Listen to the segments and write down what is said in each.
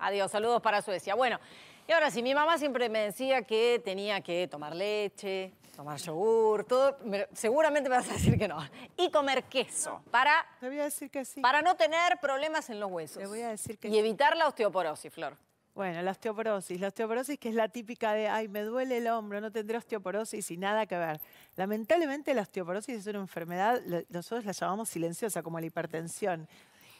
Adiós, saludos para Suecia. Bueno, y ahora sí, mi mamá siempre me decía que tenía que tomar leche, tomar yogur, todo. seguramente me vas a decir que no. Y comer queso. para. Te voy a decir que sí. Para no tener problemas en los huesos. Te voy a decir que Y evitar la osteoporosis, Flor. Bueno, la osteoporosis. La osteoporosis que es la típica de, ay, me duele el hombro, no tendré osteoporosis y nada que ver. Lamentablemente la osteoporosis es una enfermedad, nosotros la llamamos silenciosa, como la hipertensión.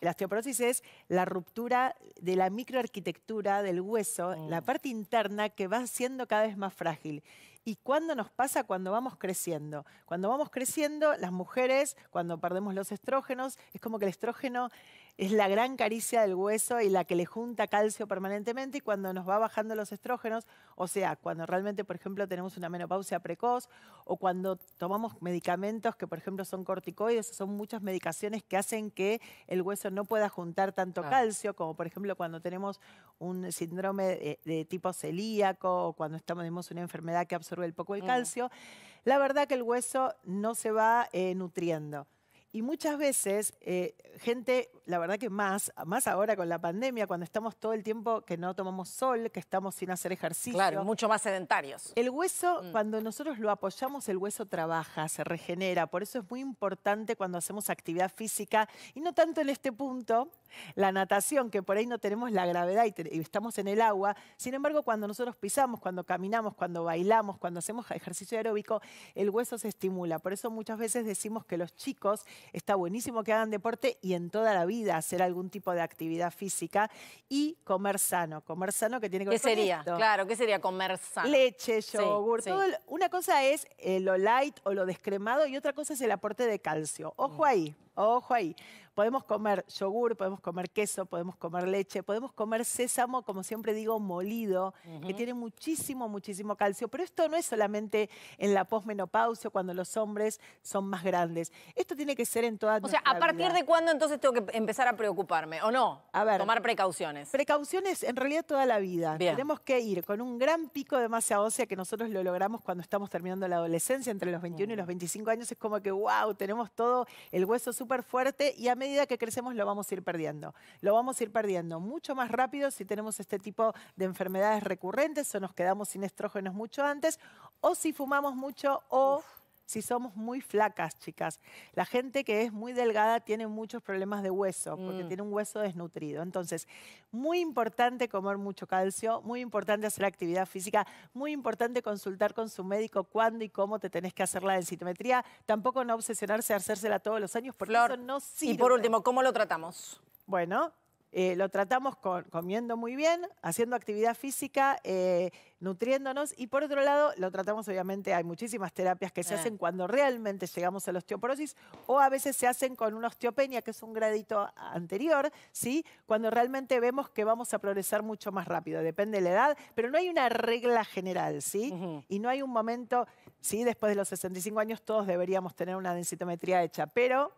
La osteoporosis es la ruptura de la microarquitectura del hueso, la oh. parte interna que va siendo cada vez más frágil. ¿Y cuándo nos pasa? Cuando vamos creciendo. Cuando vamos creciendo, las mujeres, cuando perdemos los estrógenos, es como que el estrógeno es la gran caricia del hueso y la que le junta calcio permanentemente y cuando nos va bajando los estrógenos, o sea, cuando realmente, por ejemplo, tenemos una menopausia precoz o cuando tomamos medicamentos que, por ejemplo, son corticoides, son muchas medicaciones que hacen que el hueso no pueda juntar tanto calcio, como por ejemplo cuando tenemos un síndrome de, tipo celíaco o cuando estamos, tenemos una enfermedad que absorbe el poco el calcio, la verdad que el hueso no se va eh, nutriendo. Y muchas veces, eh, gente, la verdad que más, más ahora con la pandemia, cuando estamos todo el tiempo que no tomamos sol, que estamos sin hacer ejercicio. Claro, mucho más sedentarios. El hueso, mm. cuando nosotros lo apoyamos, el hueso trabaja, se regenera. Por eso es muy importante cuando hacemos actividad física, y no tanto en este punto, la natación, que por ahí no tenemos la gravedad y estamos en el agua. Sin embargo, cuando nosotros pisamos, cuando caminamos, cuando bailamos, cuando hacemos ejercicio aeróbico, el hueso se estimula. Por eso muchas veces decimos que los chicos está buenísimo que hagan deporte y en toda la vida hacer algún tipo de actividad física y comer sano. Comer sano que tiene que ver ¿Qué sería? Claro, ¿qué sería comer sano? Leche, yogur, Una cosa es eh, lo light o lo descremado y otra cosa es el aporte de calcio. Ojo mm. ahí. Ojo ahí. Podemos comer yogur, podemos comer queso, podemos comer leche, podemos comer sésamo, como siempre digo, molido, que tiene muchísimo, muchísimo calcio. Pero esto no es solamente en la posmenopausia, cuando los hombres son más grandes. Esto tiene que ser en toda vida. O sea, ¿a partir de cuándo entonces tengo que empezar a preocuparme? ¿O no? A ver. Tomar precauciones. Precauciones en realidad toda la vida. Tenemos que ir con un gran pico de masa ósea que nosotros lo logramos cuando estamos terminando la adolescencia, entre los 21 y los 25 años. Es como que, wow, tenemos todo el hueso súper fuerte y a medida que crecemos lo vamos a ir perdiendo. Lo vamos a ir perdiendo mucho más rápido si tenemos este tipo de enfermedades recurrentes o nos quedamos sin estrógenos mucho antes o si fumamos mucho o si somos muy flacas, chicas. La gente que es muy delgada tiene muchos problemas de hueso, porque mm. tiene un hueso desnutrido. Entonces, muy importante comer mucho calcio, muy importante hacer actividad física, muy importante consultar con su médico cuándo y cómo te tenés que hacer la densitometría. Tampoco no obsesionarse a hacérsela todos los años, porque eso no sirve. Y por último, ¿cómo lo tratamos? Bueno, eh, lo tratamos comiendo muy bien, haciendo actividad física, eh, nutriéndonos y por otro lado lo tratamos obviamente, hay muchísimas terapias que se eh. hacen cuando realmente llegamos a la osteoporosis o a veces se hacen con una osteopenia que es un gradito anterior, ¿sí? cuando realmente vemos que vamos a progresar mucho más rápido, depende de la edad, pero no hay una regla general ¿sí? y no hay un momento, ¿sí? después de los 65 años todos deberíamos tener una densitometría hecha, pero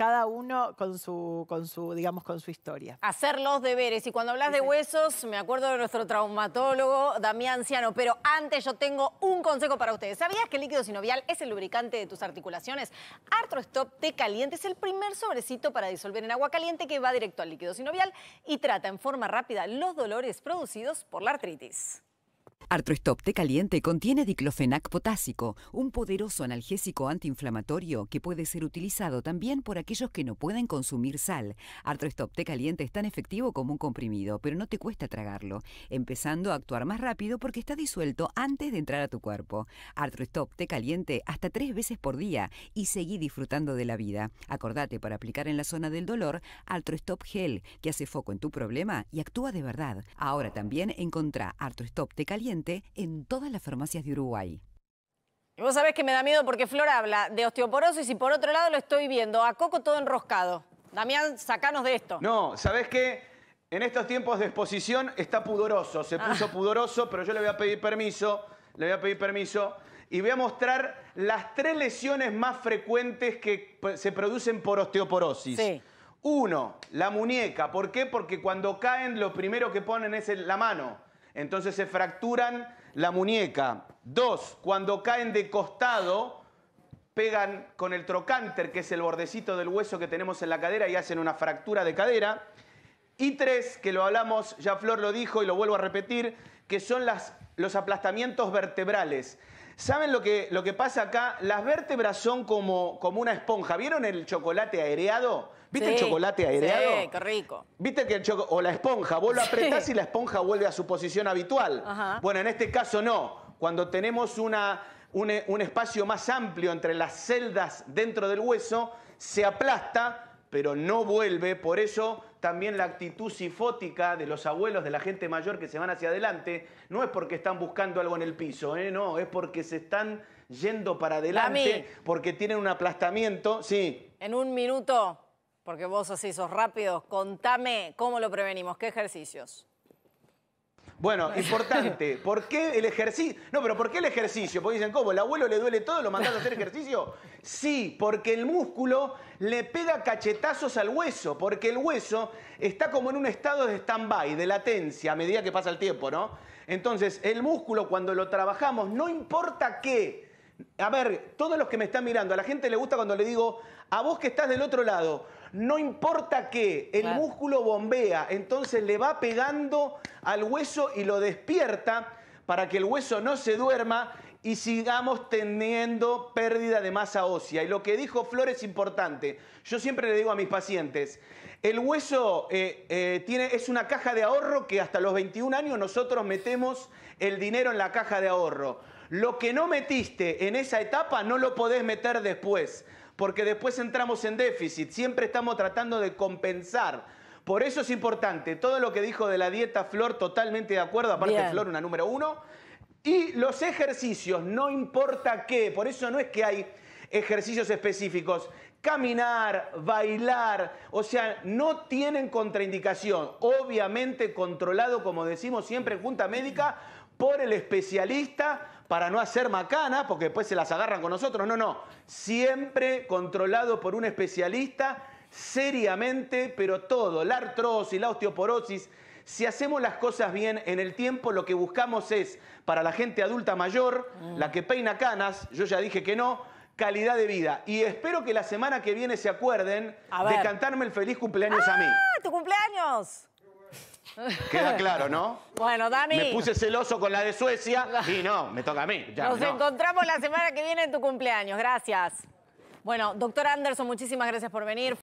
cada uno con su, con su, digamos, con su historia. Hacer los deberes. Y cuando hablas de huesos, me acuerdo de nuestro traumatólogo, Damián Ciano, pero antes yo tengo un consejo para ustedes. ¿Sabías que el líquido sinovial es el lubricante de tus articulaciones? ArtroStop T Caliente es el primer sobrecito para disolver en agua caliente que va directo al líquido sinovial y trata en forma rápida los dolores producidos por la artritis. Artroestop T Caliente contiene diclofenac potásico, un poderoso analgésico antiinflamatorio que puede ser utilizado también por aquellos que no pueden consumir sal. Artroestop T Caliente es tan efectivo como un comprimido, pero no te cuesta tragarlo, empezando a actuar más rápido porque está disuelto antes de entrar a tu cuerpo. Artroestop T Caliente hasta tres veces por día y seguí disfrutando de la vida. Acordate para aplicar en la zona del dolor Artroestop Gel, que hace foco en tu problema y actúa de verdad. Ahora también encontrá Artroestop T Caliente en todas las farmacias de Uruguay. Y vos sabés que me da miedo porque Flor habla de osteoporosis y por otro lado lo estoy viendo a Coco todo enroscado. Damián, sacanos de esto. No, ¿sabés qué? En estos tiempos de exposición está pudoroso, se ah. puso pudoroso, pero yo le voy a pedir permiso, le voy a pedir permiso y voy a mostrar las tres lesiones más frecuentes que se producen por osteoporosis. Uno, la muñeca. ¿Por qué? Porque cuando caen lo primero que ponen es la mano entonces se fracturan la muñeca. Dos, cuando caen de costado, pegan con el trocánter, que es el bordecito del hueso que tenemos en la cadera, y hacen una fractura de cadera. Y tres, que lo hablamos, ya Flor lo dijo y lo vuelvo a repetir, que son los aplastamientos vertebrales. ¿Saben lo que, lo que pasa acá? Las vértebras son como, como una esponja. ¿Vieron el chocolate aireado? ¿Viste el chocolate aireado? Sí, qué rico. ¿Viste que el chocolate, o la esponja, vos lo apretás y la esponja vuelve a su posición habitual? Bueno, en este caso no. Cuando tenemos una, un espacio más amplio entre las celdas dentro del hueso, se aplasta, pero no vuelve. Por eso también la actitud sifótica de los abuelos, de la gente mayor que se van hacia adelante, no es porque están buscando algo en el piso, ¿eh? no, es porque se están yendo para adelante, porque tienen un aplastamiento, sí. En un minuto, porque vos así sos rápido, contame cómo lo prevenimos, qué ejercicios. Bueno, importante. ¿Por qué el ejercicio? No, pero ¿por qué el ejercicio? Porque dicen, ¿cómo? ¿El abuelo le duele todo? ¿Lo mandás a hacer ejercicio? Sí, porque el músculo le pega cachetazos al hueso, porque el hueso está como en un estado de stand-by, de latencia, a medida que pasa el tiempo, ¿no? Entonces, el músculo cuando lo trabajamos, no importa qué. A ver, todos los que me están mirando, a la gente le gusta cuando le digo, a vos que estás del otro lado, no importa qué, el músculo bombea, entonces le va pegando al hueso y lo despierta para que el hueso no se duerma y sigamos teniendo pérdida de masa ósea. Y lo que dijo Flor es importante. Yo siempre le digo a mis pacientes, el hueso eh, eh, es una caja de ahorro que hasta los 21 años nosotros metemos el dinero en la caja de ahorro. Lo que no metiste en esa etapa no lo podés meter después porque después entramos en déficit, siempre estamos tratando de compensar. Por eso es importante, todo lo que dijo de la dieta Flor, totalmente de acuerdo, aparte de Flor, una número uno. Y los ejercicios, no importa qué, por eso no es que hay ejercicios específicos. Caminar, bailar, o sea, no tienen contraindicación. Obviamente controlado, como decimos siempre en Junta Médica, por el especialista, para no hacer macanas, porque después se las agarran con nosotros. No, no. Siempre controlado por un especialista, seriamente, pero todo. La artrosis, la osteoporosis. Si hacemos las cosas bien en el tiempo, lo que buscamos es, para la gente adulta mayor, mm. la que peina canas, yo ya dije que no, calidad de vida. Y espero que la semana que viene se acuerden de cantarme el feliz cumpleaños a mí. ¡Ah! ¡Tu cumpleaños! Queda claro, ¿no? Bueno, Dani. Me puse celoso con la de Suecia y no, me toca a mí. Nos encontramos la semana que viene en tu cumpleaños. Gracias. Bueno, doctor Anderson, muchísimas gracias por venir.